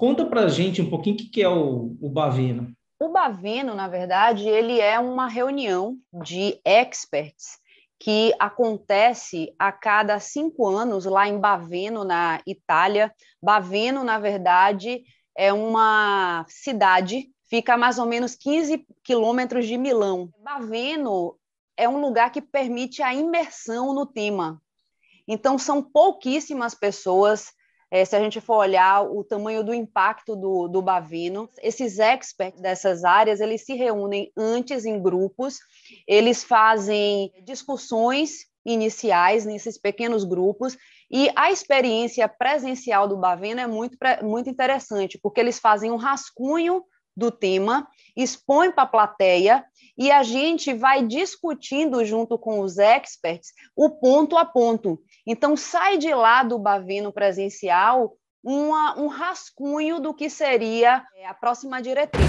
Conta para a gente um pouquinho o que, é o, o Baveno. O Baveno, na verdade, ele é uma reunião de experts que acontece a cada cinco anos lá em Baveno, na Itália. Baveno, na verdade, é uma cidade, fica a mais ou menos 15 quilômetros de Milão. Baveno é um lugar que permite a imersão no tema. Então, são pouquíssimas pessoas é, se a gente for olhar o tamanho do impacto do, do bavino, esses experts dessas áreas, eles se reúnem antes em grupos, eles fazem discussões iniciais nesses pequenos grupos e a experiência presencial do Baveno é muito, muito interessante porque eles fazem um rascunho do tema, expõe para a plateia e a gente vai discutindo junto com os experts o ponto a ponto. Então, sai de lá do Bavino presencial uma, um rascunho do que seria é, a próxima diretriz.